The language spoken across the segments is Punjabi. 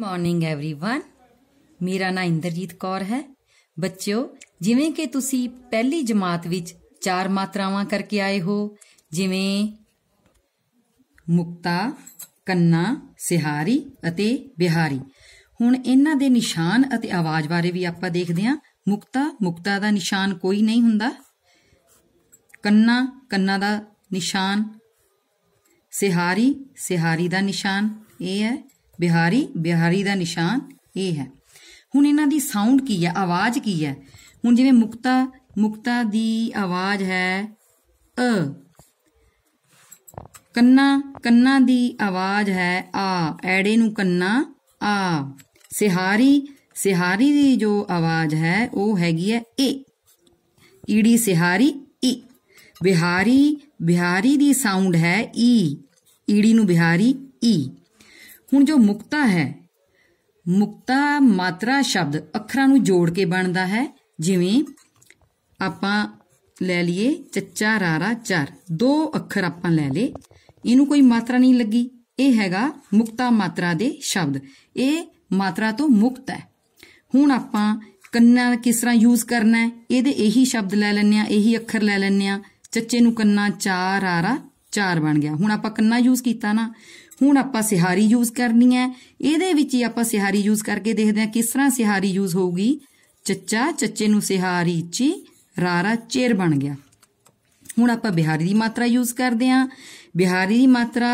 ਮਾਰਨਿੰਗ एवरीवन ਮੇਰਾ ਨਾਮ ਇੰਦਰਜੀਤ ਕੌਰ ਹੈ ਬੱਚਿਓ ਜਿਵੇਂ ਕਿ ਤੁਸੀਂ ਪਹਿਲੀ ਜਮਾਤ ਵਿੱਚ ਚਾਰ ਮਾਤਰਾਵਾਂ ਕਰਕੇ ਆਏ ਹੋ ਜਿਵੇਂ ਮੁਕਤਾ ਕੰਨਾ ਸਿਹਾਰੀ ਅਤੇ ਬਿਹਾਰੀ ਹੁਣ ਇਹਨਾਂ ਦੇ ਨਿਸ਼ਾਨ ਅਤੇ ਆਵਾਜ਼ ਬਾਰੇ ਵੀ ਆਪਾਂ ਦੇਖਦੇ ਹਾਂ ਮੁਕਤਾ ਮੁਕਤਾ ਦਾ ਨਿਸ਼ਾਨ ਕੋਈ ਨਹੀਂ ਹੁੰਦਾ ਕੰਨਾ ਕੰਨਾ ਦਾ ਨਿਸ਼ਾਨ ਸਿਹਾਰੀ ਸਿਹਾਰੀ ਦਾ ਨਿਸ਼ਾਨ ਇਹ ਹੈ ਬਿਹਾਰੀ ਬਿਹਾਰੀ ਦਾ ਨਿਸ਼ਾਨ ਇਹ ਹੈ ਹੁਣ ਇਹਨਾਂ ਦੀ ਸਾਊਂਡ ਕੀ ਹੈ ਆਵਾਜ਼ ਕੀ ਹੈ ਹੁਣ ਜਿਵੇਂ ਮੁਕਤਾ ਮੁਕਤਾ ਦੀ ਆਵਾਜ਼ ਹੈ ਅ ਕੰਨਾ ਕੰਨਾ ਦੀ ਆਵਾਜ਼ ਹੈ ਆ ਐੜੇ ਨੂੰ ਕੰਨਾ ਆ ਸਿਹਾਰੀ ਸਿਹਾਰੀ ਦੀ ਜੋ ਆਵਾਜ਼ ਹੈ ਉਹ ਹੈਗੀ ਹੈ ਏ ਈੜੀ ਸਿਹਾਰੀ ਈ ਬਿਹਾਰੀ ਬਿਹਾਰੀ ਦੀ ਸਾਊਂਡ ਹੈ ਈ ਈੜੀ ਨੂੰ ਬਿਹਾਰੀ ਈ ਹੁਣ ਜੋ ਮੁਕਤਾ ਹੈ ਮੁਕਤਾ ਮਾਤਰਾ ਸ਼ਬਦ ਅੱਖਰਾਂ ਨੂੰ ਜੋੜ ਕੇ ਬਣਦਾ ਹੈ ਜਿਵੇਂ ਆਪਾਂ ਲੈ ਲਈਏ ਚੱਚਾ ਰਾਰਾ ਚਰ ਦੋ ਅੱਖਰ ਆਪਾਂ ਲੈ ਲੇ ਇਹਨੂੰ ਕੋਈ ਮਾਤਰਾ ਨਹੀਂ ਲੱਗੀ ਇਹ ਹੈਗਾ ਮੁਕਤਾ ਮਾਤਰਾ ਦੇ ਸ਼ਬਦ ਇਹ ਮਾਤਰਾ ਤੋਂ ਮੁਕਤ ਹੈ ਹੁਣ ਆਪਾਂ ਕੰਨਾ ਕਿਸ ਤਰ੍ਹਾਂ ਯੂਜ਼ ਕਰਨਾ ਹੈ ਇਹਦੇ ਇਹੀ ਸ਼ਬਦ ਲੈ ਲੈਣੇ ਆ ਇਹੀ ਅੱਖਰ ਲੈ ਲੈਣੇ ਆ ਚੱਚੇ ਨੂੰ ਕੰਨਾ ਚਾ ਆਰਾ 4 ਬਣ ਗਿਆ ਹੁਣ ਆਪਾਂ ਕੰਨਾ ਯੂਜ਼ ਕੀਤਾ ਨਾ ਹੁਣ ਆਪਾਂ ਸਿਹਾਰੀ ਯੂਜ਼ ਕਰਨੀ ਹੈ ਇਹਦੇ ਵਿੱਚ ਹੀ ਆਪਾਂ ਸਿਹਾਰੀ ਯੂਜ਼ ਕਰਕੇ ਦੇਖਦੇ ਹਾਂ ਕਿਸ ਤਰ੍ਹਾਂ ਸਿਹਾਰੀ ਯੂਜ਼ ਹੋਊਗੀ ਚੱਚਾ ਚੱਚੇ ਨੂੰ ਸਿਹਾਰੀ ਚੀ ਰਾਰਾ ਚੇਰ ਬਣ ਗਿਆ ਹੁਣ ਆਪਾਂ ਬਿਹਾਰੀ ਦੀ ਮਾਤਰਾ ਯੂਜ਼ ਕਰਦੇ ਹਾਂ ਬਿਹਾਰੀ ਦੀ ਮਾਤਰਾ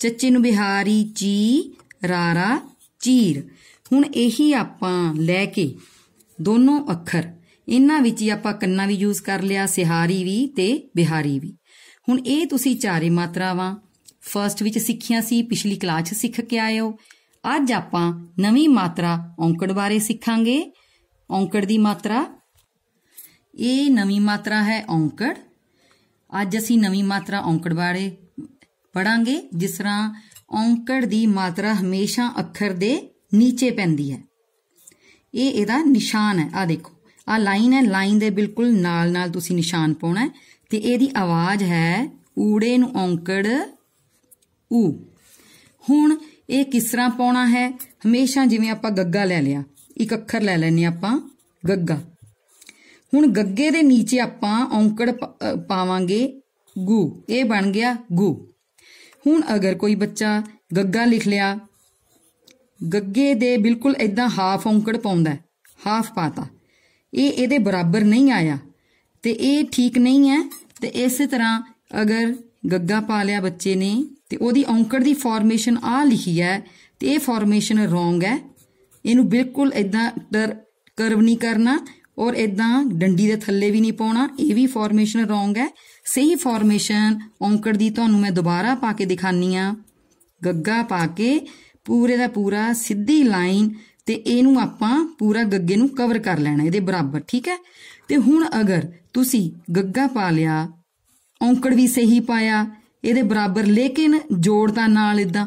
ਚੱਚੇ ਨੂੰ ਬਿਹਾਰੀ ਚੀ ਰਾਰਾ ਚੀਰ ਹੁਣ ਇਹੀ ਆਪਾਂ ਲੈ ਕੇ ਦੋਨੋਂ ਅੱਖਰ ਇਹਨਾਂ ਵਿੱਚ ਹੀ ਆਪਾਂ ਕੰਨਾ ਵੀ ਯੂਜ਼ ਕਰ ਲਿਆ ਸਿਹਾਰੀ ਵੀ ਤੇ ਬਿਹਾਰੀ ਵੀ ਹੁਣ ਇਹ ਤੁਸੀਂ ਚਾਰੇ ਮਾਤਰਾਵਾਂ ਫਰਸਟ ਵਿੱਚ ਸਿੱਖੀਆਂ ਸੀ ਪਿਛਲੀ ਕਲਾਸ 'ਚ ਸਿੱਖ ਕੇ ਆਏ ਹੋ ਅੱਜ ਆਪਾਂ ਨਵੀਂ ਮਾਤਰਾ ਔਂਕੜ ਬਾਰੇ ਸਿੱਖਾਂਗੇ ਔਂਕੜ ਦੀ ਮਾਤਰਾ ਇਹ ਨਵੀਂ ਮਾਤਰਾ ਹੈ ਔਂਕੜ ਅੱਜ ਅਸੀਂ ਨਵੀਂ ਮਾਤਰਾ ਔਂਕੜ ਬਾਰੇ ਪੜਾਂਗੇ ਜਿਸ ਤਰ੍ਹਾਂ ਔਂਕੜ ਦੀ ਮਾਤਰਾ ਹਮੇਸ਼ਾ ਅੱਖਰ ਦੇ ਨੀਚੇ ਪੈਂਦੀ ਹੈ ਇਹ ਇਹਦਾ ਨਿਸ਼ਾਨ ਹੈ ਆ ਦੇਖੋ ਆ ਲਾਈਨ ਹੈ ਲਾਈਨ ਦੇ ਬਿਲਕੁਲ ਨਾਲ ਨਾਲ ਤੁਸੀਂ ਨਿਸ਼ਾਨ ਪਾਉਣਾ ਹੈ ਤੇ ਇਹਦੀ ਆਵਾਜ਼ ਹੈ ਊੜੇ ਨੂੰ ਔਂਕੜ ਊ ਹੁਣ ਇਹ ਕਿਸ ਤਰ੍ਹਾਂ ਪਾਉਣਾ ਹੈ ਹਮੇਸ਼ਾ ਜਿਵੇਂ ਆਪਾਂ ਗੱਗਾ ਲੈ ਲਿਆ ਇੱਕ ਅੱਖਰ ਲੈ ਲੈਨੇ ਆਪਾਂ ਗੱਗਾ ਹੁਣ ਗੱਗੇ ਦੇ ਨੀਚੇ ਆਪਾਂ ਔਂਕੜ ਪਾਵਾਂਗੇ ਗੂ ਇਹ ਬਣ ਗਿਆ ਗੂ ਹੁਣ ਅਗਰ ਕੋਈ ਬੱਚਾ ਗੱਗਾ ਲਿਖ ਲਿਆ ਗੱਗੇ ਦੇ ਬਿਲਕੁਲ ਇਦਾਂ ਹਾਫ ਔਂਕੜ ਪਾਉਂਦਾ ਹਾਫ ਪਾਤਾ ਇਹ ਇਹਦੇ ਬਰਾਬਰ ਨਹੀਂ ਆਇਆ ਤੇ ਇਹ ਠੀਕ ਨਹੀਂ ਹੈ ਤੇ ਇਸੇ ਤਰ੍ਹਾਂ ਅਗਰ ਗੱਗਾ ਪਾ ਲਿਆ ਬੱਚੇ ਨੇ ਤੇ ਉਹਦੀ ਔਂਕੜ ਦੀ ਫਾਰਮੇਸ਼ਨ ਆ ਲਿਖੀ ਹੈ ਤੇ ਇਹ ਫਾਰਮੇਸ਼ਨ ਰੋਂਗ ਹੈ ਇਹਨੂੰ ਬਿਲਕੁਲ ਇਦਾਂ ਕਰਵ ਨਹੀਂ ਕਰਨਾ ਔਰ ਇਦਾਂ ਡੰਡੀ ਦੇ ਥੱਲੇ ਵੀ ਨਹੀਂ ਪਾਉਣਾ ਇਹ ਵੀ ਫਾਰਮੇਸ਼ਨ ਰੋਂਗ ਹੈ ਸਹੀ ਫਾਰਮੇਸ਼ਨ ਔਂਕੜ ਦੀ ਤੁਹਾਨੂੰ ਮੈਂ ਦੁਬਾਰਾ ਪਾ ਕੇ ਦਿਖਾਨੀ ਆ ਗੱਗਾ ਪਾ ਕੇ ਪੂਰੇ ਦਾ ਪੂਰਾ ਸਿੱਧੀ ਲਾਈਨ ਤੇ ਇਹਨੂੰ ਆਪਾਂ ਪੂਰਾ ਗੱਗੇ ਨੂੰ ਕਵਰ ਕਰ ਲੈਣਾ ਇਹਦੇ ਬਰਾਬਰ ਠੀਕ ਹੈ ਤੇ ਹੁਣ ਅਗਰ ਤੁਸੀਂ ਗੱਗਾ ਪਾ ਲਿਆ ਔਂਕੜ ਵੀ ਸਹੀ ਪਾਇਆ ਇਹਦੇ ਬਰਾਬਰ ਲੇਕਿਨ ਜੋੜ ਤਾਂ ਨਾਲ ਇਦਾਂ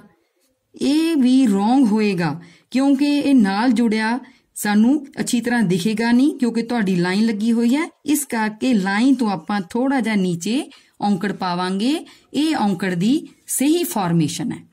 ਇਹ ਵੀ ਰੋਂਗ ਹੋਏਗਾ ਕਿਉਂਕਿ ਇਹ ਨਾਲ ਜੁੜਿਆ ਸਾਨੂੰ ਅੱਛੀ ਤਰ੍ਹਾਂ ਦਿਖੇਗਾ ਨਹੀਂ ਕਿਉਂਕਿ ਤੁਹਾਡੀ ਲਾਈਨ ਲੱਗੀ ਹੋਈ ਹੈ ਇਸ ਕਰਕੇ ਲਾਈਨ ਤੋਂ ਆਪਾਂ ਥੋੜਾ ਜਿਹਾ ਨੀਚੇ ਔਂਕੜ ਪਾਵਾਂਗੇ ਇਹ ਔਂਕੜ ਦੀ ਸਹੀ ਫਾਰਮੇਸ਼ਨ ਹੈ